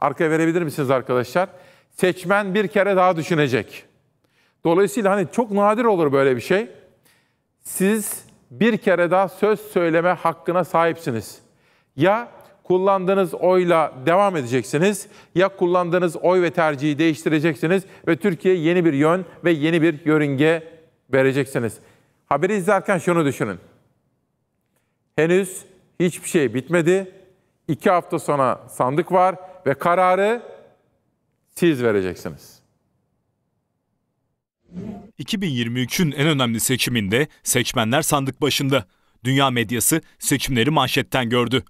Arkaya verebilir misiniz arkadaşlar? Seçmen bir kere daha düşünecek. Dolayısıyla hani çok nadir olur böyle bir şey. Siz bir kere daha söz söyleme hakkına sahipsiniz. Ya kullandığınız oyla devam edeceksiniz ya kullandığınız oy ve tercihi değiştireceksiniz ve Türkiye yeni bir yön ve yeni bir yörünge vereceksiniz. Haberi izlerken şunu düşünün. Henüz hiçbir şey bitmedi. İki hafta sonra sandık var ve kararı siz vereceksiniz. 2023'ün en önemli seçiminde seçmenler sandık başında. Dünya medyası seçimleri manşetten gördü.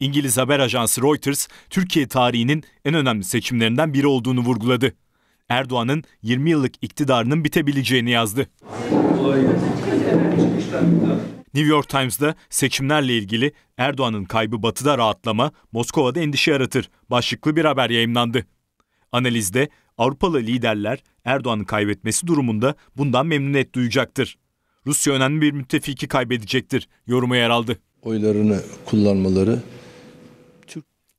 İngiliz haber ajansı Reuters, Türkiye tarihinin en önemli seçimlerinden biri olduğunu vurguladı. Erdoğan'ın 20 yıllık iktidarının bitebileceğini yazdı. New York Times'da seçimlerle ilgili Erdoğan'ın kaybı batıda rahatlama, Moskova'da endişe yaratır başlıklı bir haber yayımlandı. Analizde Avrupalı liderler Erdoğan'ı kaybetmesi durumunda bundan memnuniyet duyacaktır. Rusya önemli bir müttefiki kaybedecektir yorumu yer aldı. Oylarını kullanmaları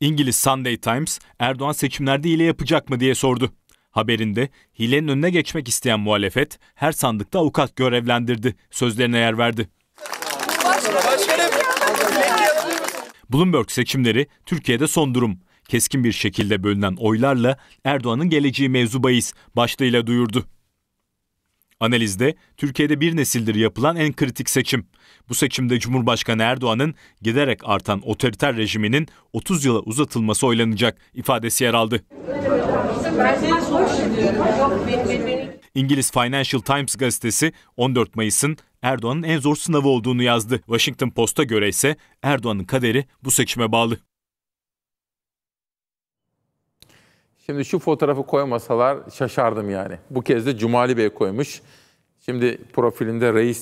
İngiliz Sunday Times Erdoğan seçimlerde ile yapacak mı diye sordu. Haberinde hilenin önüne geçmek isteyen muhalefet her sandıkta avukat görevlendirdi. Sözlerine yer verdi. Bloomberg seçimleri Türkiye'de son durum. Keskin bir şekilde bölünen oylarla Erdoğan'ın geleceği mevzu mevzubayız başlığıyla duyurdu. Analizde Türkiye'de bir nesildir yapılan en kritik seçim. Bu seçimde Cumhurbaşkanı Erdoğan'ın giderek artan otoriter rejiminin 30 yıla uzatılması oylanacak ifadesi yer aldı. İngiliz Financial Times gazetesi 14 Mayıs'ın Erdoğan'ın en zor sınavı olduğunu yazdı. Washington Post'a göre ise Erdoğan'ın kaderi bu seçime bağlı. Şimdi şu fotoğrafı koymasalar şaşardım yani. Bu kez de Cumali Bey koymuş. Şimdi profilinde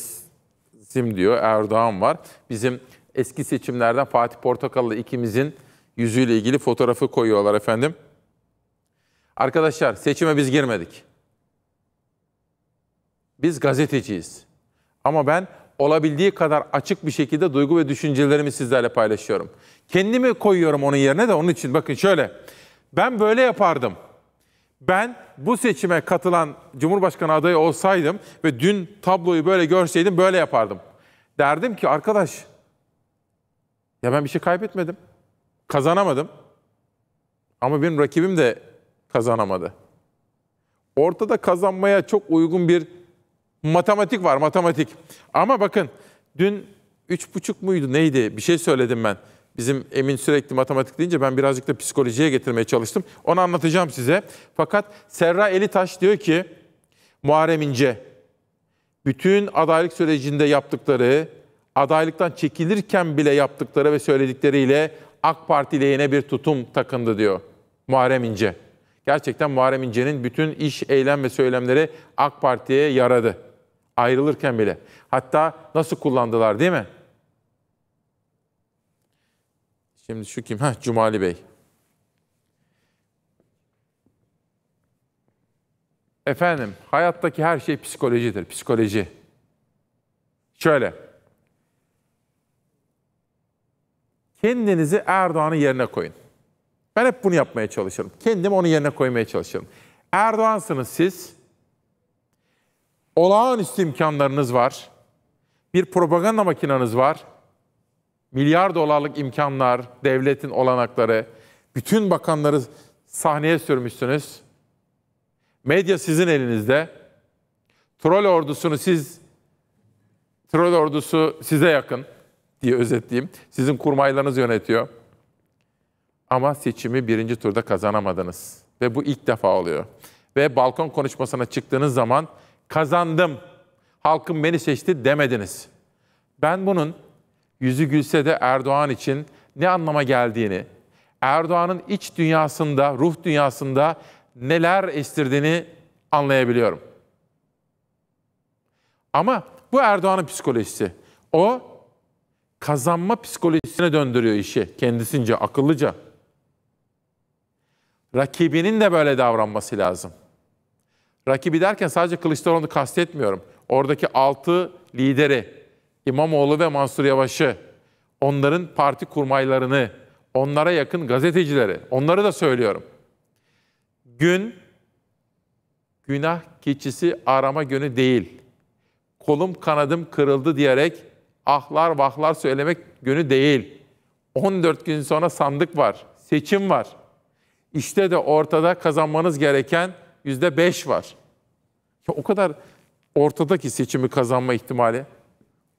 sim diyor, Erdoğan var. Bizim eski seçimlerden Fatih Portakal'lı ikimizin yüzüyle ilgili fotoğrafı koyuyorlar efendim. Arkadaşlar seçime biz girmedik. Biz gazeteciyiz. Ama ben olabildiği kadar açık bir şekilde duygu ve düşüncelerimi sizlerle paylaşıyorum. Kendimi koyuyorum onun yerine de onun için bakın şöyle. Ben böyle yapardım. Ben bu seçime katılan Cumhurbaşkanı adayı olsaydım ve dün tabloyu böyle görseydim böyle yapardım. Derdim ki arkadaş ya ben bir şey kaybetmedim. Kazanamadım. Ama benim rakibim de kazanamadı. Ortada kazanmaya çok uygun bir matematik var, matematik. Ama bakın dün 3,5 muydu neydi bir şey söyledim ben. Bizim Emin sürekli matematik deyince ben birazcık da psikolojiye getirmeye çalıştım. Onu anlatacağım size. Fakat Serra Elitaş diyor ki Muharrem İnce bütün adaylık sürecinde yaptıkları, adaylıktan çekilirken bile yaptıkları ve söyledikleriyle AK Parti lehine bir tutum takındı diyor Muharrem İnce. Gerçekten Muharrem İnce'nin bütün iş, eylem ve söylemleri AK Parti'ye yaradı. Ayrılırken bile. Hatta nasıl kullandılar değil mi? Şimdi şu kim? Heh, Cumali Bey. Efendim, hayattaki her şey psikolojidir, psikoloji. Şöyle. Kendinizi Erdoğan'ın yerine koyun. Ben hep bunu yapmaya çalışırım. Kendimi onun yerine koymaya çalışırım. Erdoğan'sınız siz. Olağanüstü imkanlarınız var. Bir propaganda makinanız var. Milyar dolarlık imkanlar, devletin olanakları, bütün bakanları sahneye sürmüşsünüz. Medya sizin elinizde. Troll ordusunu siz troll ordusu size yakın diye özetleyeyim. Sizin kurmaylarınız yönetiyor. Ama seçimi birinci turda kazanamadınız. Ve bu ilk defa oluyor. Ve balkon konuşmasına çıktığınız zaman kazandım, halkım beni seçti demediniz. Ben bunun yüzü gülse de Erdoğan için ne anlama geldiğini, Erdoğan'ın iç dünyasında, ruh dünyasında neler estirdiğini anlayabiliyorum. Ama bu Erdoğan'ın psikolojisi. O kazanma psikolojisine döndürüyor işi kendisince, akıllıca. Rakibinin de böyle davranması lazım. Rakibi derken sadece Kılıçdaroğlu'nu kastetmiyorum. Oradaki altı lideri, İmamoğlu ve Mansur Yavaş'ı, onların parti kurmaylarını, onlara yakın gazetecileri, onları da söylüyorum. Gün, günah keçisi arama günü değil. Kolum kanadım kırıldı diyerek ahlar vahlar söylemek günü değil. 14 gün sonra sandık var, seçim var. İşte de ortada kazanmanız gereken yüzde beş var. Ya o kadar ortadaki seçimi kazanma ihtimali.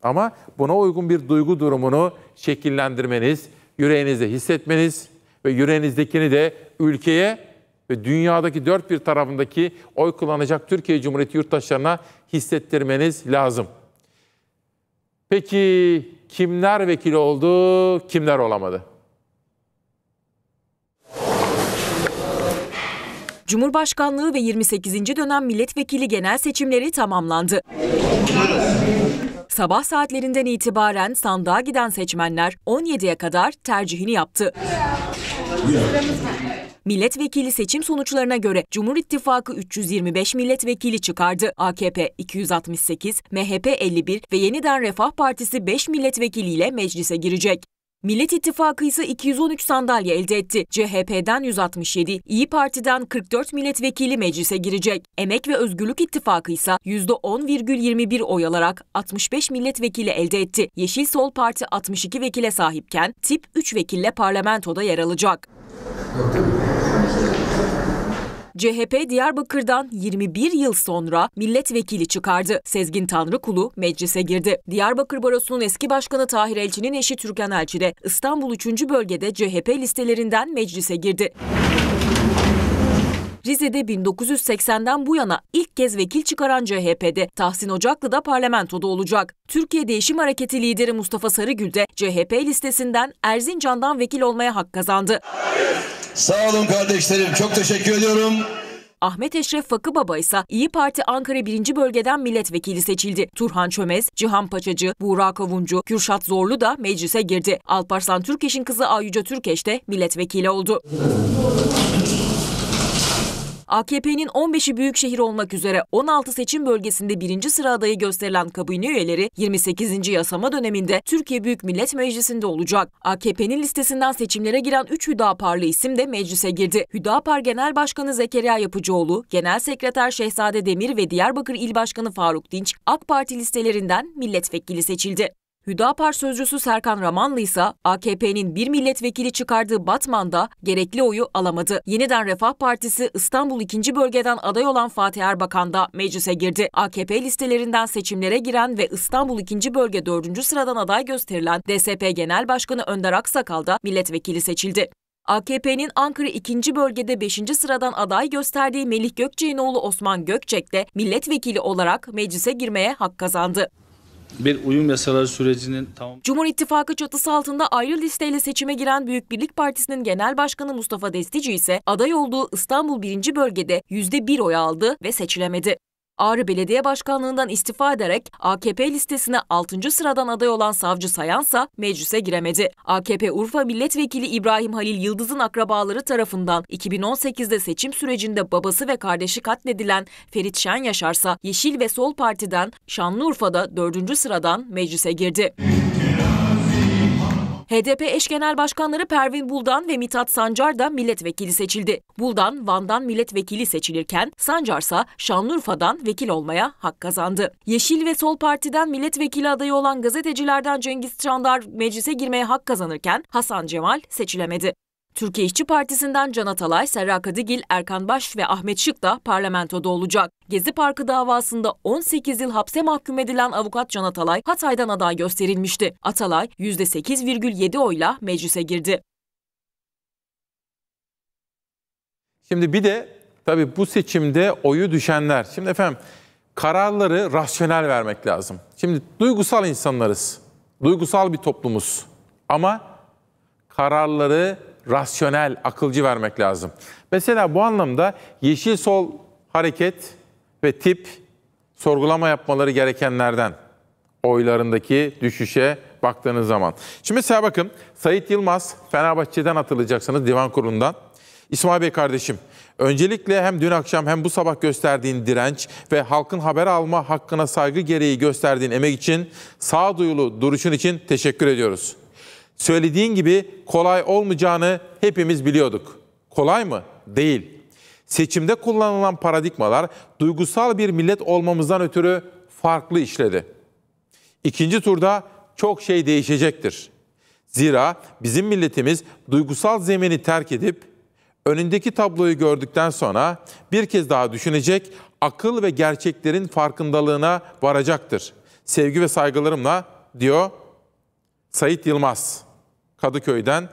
Ama buna uygun bir duygu durumunu şekillendirmeniz, yüreğinizde hissetmeniz ve yüreğinizdekini de ülkeye ve dünyadaki dört bir tarafındaki oy kullanacak Türkiye Cumhuriyeti yurttaşlarına hissettirmeniz lazım. Peki kimler vekil oldu, kimler olamadı? Cumhurbaşkanlığı ve 28. dönem milletvekili genel seçimleri tamamlandı. Sabah saatlerinden itibaren sandığa giden seçmenler 17'ye kadar tercihini yaptı. Milletvekili seçim sonuçlarına göre Cumhur İttifakı 325 milletvekili çıkardı. AKP 268, MHP 51 ve yeniden Refah Partisi 5 milletvekiliyle meclise girecek. Millet İttifakı ise 213 sandalye elde etti. CHP'den 167, İyi Parti'den 44 milletvekili meclise girecek. Emek ve Özgürlük İttifakı ise %10,21 oy alarak 65 milletvekili elde etti. Yeşil Sol Parti 62 vekile sahipken tip 3 vekille parlamentoda yer alacak. CHP Diyarbakır'dan 21 yıl sonra milletvekili çıkardı. Sezgin Tanrıkulu meclise girdi. Diyarbakır Barosu'nun eski başkanı Tahir Elçi'nin eşi Türkan Elçi de İstanbul 3. bölgede CHP listelerinden meclise girdi. Rize'de 1980'den bu yana ilk kez vekil çıkaran CHP'de Tahsin Ocaklı da parlamentoda olacak. Türkiye Değişim Hareketi lideri Mustafa Sarıgül de CHP listesinden Erzincan'dan vekil olmaya hak kazandı. Sağ olun kardeşlerim. Çok teşekkür ediyorum. Ahmet Eşref Fakıbaba ise İyi Parti Ankara 1. Bölgeden milletvekili seçildi. Turhan Çömez, Cihan Paçacı, Buğra Kavuncu, Kürşat Zorlu da meclise girdi. Alparslan Türkeş'in kızı Ayyüce Türkeş de milletvekili oldu. AKP'nin 15'i büyük şehir olmak üzere 16 seçim bölgesinde birinci sıra adayı gösterilen kabine üyeleri 28. yasama döneminde Türkiye Büyük Millet Meclisi'nde olacak. AKP'nin listesinden seçimlere giren 3 Hüdaparlı isim de meclise girdi. Hüdapar Genel Başkanı Zekeriya Yapıcıoğlu, Genel Sekreter Şehzade Demir ve Diyarbakır İl Başkanı Faruk Dinç AK Parti listelerinden milletvekili seçildi. Hüdapar sözcüsü Serkan Ramanlı ise AKP'nin bir milletvekili çıkardığı Batman'da gerekli oyu alamadı. Yeniden Refah Partisi İstanbul 2. bölgeden aday olan Fatih Erbakan da meclise girdi. AKP listelerinden seçimlere giren ve İstanbul 2. bölge 4. sıradan aday gösterilen DSP Genel Başkanı Önder Aksakal da milletvekili seçildi. AKP'nin Ankara 2. bölgede 5. sıradan aday gösterdiği Melih Gökçe'nin oğlu Osman Gökçek de milletvekili olarak meclise girmeye hak kazandı bir uyum yasaları sürecinin tamam. Cumhur İttifakı çatısı altında ayrı listeyle seçime giren Büyük Birlik Partisi'nin Genel Başkanı Mustafa Destici ise aday olduğu İstanbul 1. bölgede %1 oy aldı ve seçilemedi. Ağrı Belediye Başkanlığından istifa ederek AKP listesine 6. sıradan aday olan savcı Sayansa meclise giremedi. AKP Urfa Milletvekili İbrahim Halil Yıldız'ın akrabaları tarafından 2018'de seçim sürecinde babası ve kardeşi katledilen Ferit Şen Yaşarsa Yeşil ve Sol Parti'den Şanlıurfa'da 4. sıradan meclise girdi. HDP eş genel başkanları Pervin Buldan ve Mithat Sancar da milletvekili seçildi. Buldan, Van'dan milletvekili seçilirken Sancarsa Şanlıurfa'dan vekil olmaya hak kazandı. Yeşil ve Sol Parti'den milletvekili adayı olan gazetecilerden Cengiz Çandar meclise girmeye hak kazanırken Hasan Cemal seçilemedi. Türkiye İşçi Partisi'nden Can Atalay, Serra Kadıgil, Erkan Baş ve Ahmet Şık da parlamentoda olacak. Gezi Parkı davasında 18 yıl hapse mahkum edilen avukat Can Atalay, Hatay'dan aday gösterilmişti. Atalay %8,7 oyla meclise girdi. Şimdi bir de tabii bu seçimde oyu düşenler. Şimdi efendim kararları rasyonel vermek lazım. Şimdi duygusal insanlarız. Duygusal bir toplumuz. Ama kararları rasyonel, akılcı vermek lazım. Mesela bu anlamda yeşil sol hareket ve tip sorgulama yapmaları gerekenlerden oylarındaki düşüşe baktığınız zaman. Şimdi mesela bakın Sayit Yılmaz Fenerbahçe'den atılacaksınız divan kurulundan. İsmail Bey kardeşim, öncelikle hem dün akşam hem bu sabah gösterdiğin direnç ve halkın haber alma hakkına saygı gereği gösterdiğin emek için, sağduyulu duruşun için teşekkür ediyoruz söylediğin gibi kolay olmayacağını hepimiz biliyorduk. Kolay mı? Değil. Seçimde kullanılan paradigmalar duygusal bir millet olmamızdan ötürü farklı işledi. İkinci turda çok şey değişecektir. Zira bizim milletimiz duygusal zemini terk edip önündeki tabloyu gördükten sonra bir kez daha düşünecek, akıl ve gerçeklerin farkındalığına varacaktır. Sevgi ve saygılarımla diyor Sayit Yılmaz. Kadıköy'den